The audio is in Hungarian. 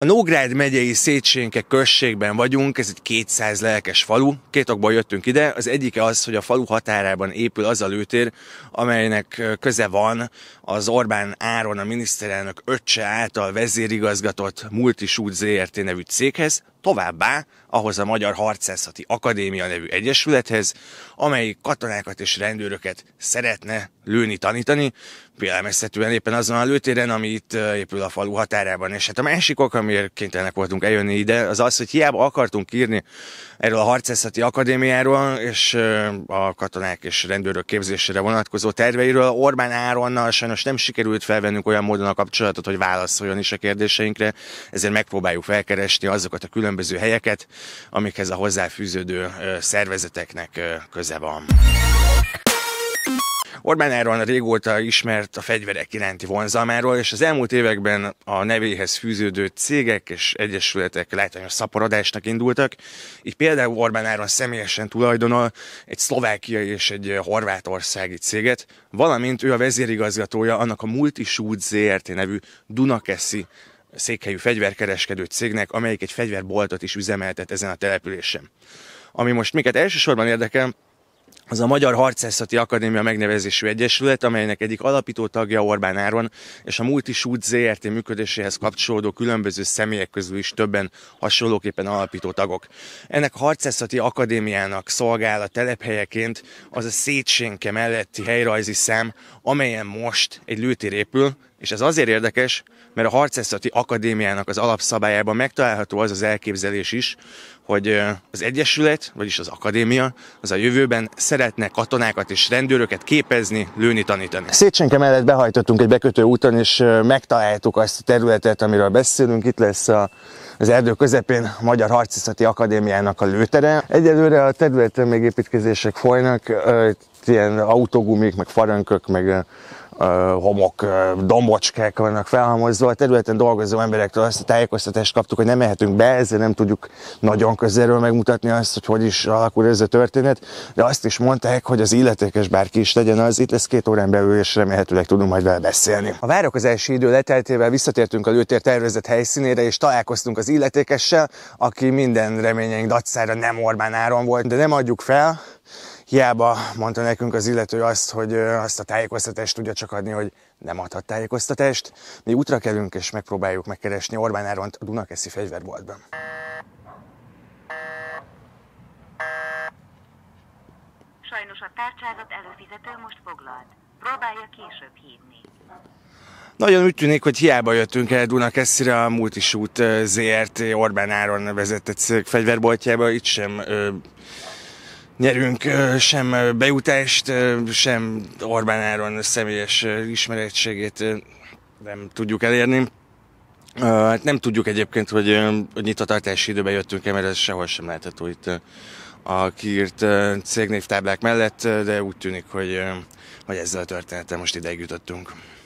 A Nógrád megyei Szétsénke községben vagyunk, ez egy 200 lelkes falu. Két okból jöttünk ide, az egyik az, hogy a falu határában épül az a lőtér, amelynek köze van az Orbán Áron, a miniszterelnök öccse által vezérigazgatott Multisút ZRT nevű céghez, továbbá ahhoz a Magyar Harcászati Akadémia nevű egyesülethez, amely katonákat és rendőröket szeretne lőni, tanítani, félelmeztetően éppen azon a lőtéren, ami itt épül a falu határában. És hát a másik ok, amiért kénytelenek voltunk eljönni ide, az az, hogy hiába akartunk írni erről a harcászati akadémiáról és a katonák és rendőrök képzésére vonatkozó terveiről, Orbán Áronnal sajnos nem sikerült felvennünk olyan módon a kapcsolatot, hogy válaszoljon is a kérdéseinkre, ezért megpróbáljuk felkeresni azokat a különböző helyeket, amikhez a hozzáfűződő szervezeteknek köze van. Orbán Áron régóta ismert a fegyverek iránti vonzalmáról, és az elmúlt években a nevéhez fűződő cégek és egyesületek látványos szaporodásnak indultak. Így például Orbán Áron személyesen tulajdonol egy szlovákiai és egy horvátországi céget, valamint ő a vezérigazgatója annak a Multishoot ZRT nevű Dunakeszi székhelyű fegyverkereskedő cégnek, amelyik egy fegyverboltot is üzemeltet ezen a településen. Ami most minket elsősorban érdekel, az a Magyar Harcászati Akadémia megnevezésű egyesület, amelynek egyik alapító tagja Orbán Áron, és a Multisút ZRT működéséhez kapcsolódó különböző személyek közül is többen hasonlóképpen alapító tagok. Ennek a Harcászati Akadémiának szolgál a telephelyeként az a Szétsénke melletti helyrajzi szám, amelyen most egy lőtér épül, és ez azért érdekes, mert a harcászati akadémiának az alapszabályában megtalálható az az elképzelés is, hogy az egyesület, vagyis az akadémia, az a jövőben szeretne katonákat és rendőröket képezni, lőni, tanítani. Széchenke mellett behajtottunk egy bekötő úton, és megtaláltuk azt a területet, amiről beszélünk. Itt lesz a, az erdő közepén a Magyar Harcászati Akadémiának a lőtere. Egyelőre a területen még építkezések folynak, ilyen autogumik, meg farankök, meg homok, dombocskák vannak felhalmozva. A területen dolgozó emberektől azt a tájékoztatást kaptuk, hogy nem mehetünk be, ezzel nem tudjuk nagyon közelről megmutatni azt, hogy hogy is alakul ez a történet, de azt is mondták, hogy az illetékes bárki is legyen az, itt lesz két órán belül, és remélhetőleg tudunk majd vele beszélni. A várakozási idő leteltével visszatértünk a lőtér tervezett helyszínére, és találkoztunk az illetékessel, aki minden reményeink dacára nem Orbán Áron volt, de nem adjuk fel, Hiába mondta nekünk az illető azt, hogy azt a tájékoztatást tudja csak adni, hogy nem adhat tájékoztatást. Mi útra kerülünk és megpróbáljuk megkeresni Orbán Áront a Dunakeszi fegyverboltban. Sajnos a tárcsázat előfizető most foglalt. Próbálja később hívni. Nagyon úgy tűnik, hogy hiába jöttünk el Dunakeszire a Multisút ZRT Orbán Áron vezetett fegyverboltjába, itt sem ö, nyerünk sem bejutást, sem Orbán Áron személyes ismerettségét nem tudjuk elérni. Hát nem tudjuk egyébként, hogy nyitatartási időben jöttünk-e, mert ez sehol sem látható itt a kiírt cégnévtáblák mellett, de úgy tűnik, hogy, hogy ezzel a történettel most ideig jutottunk.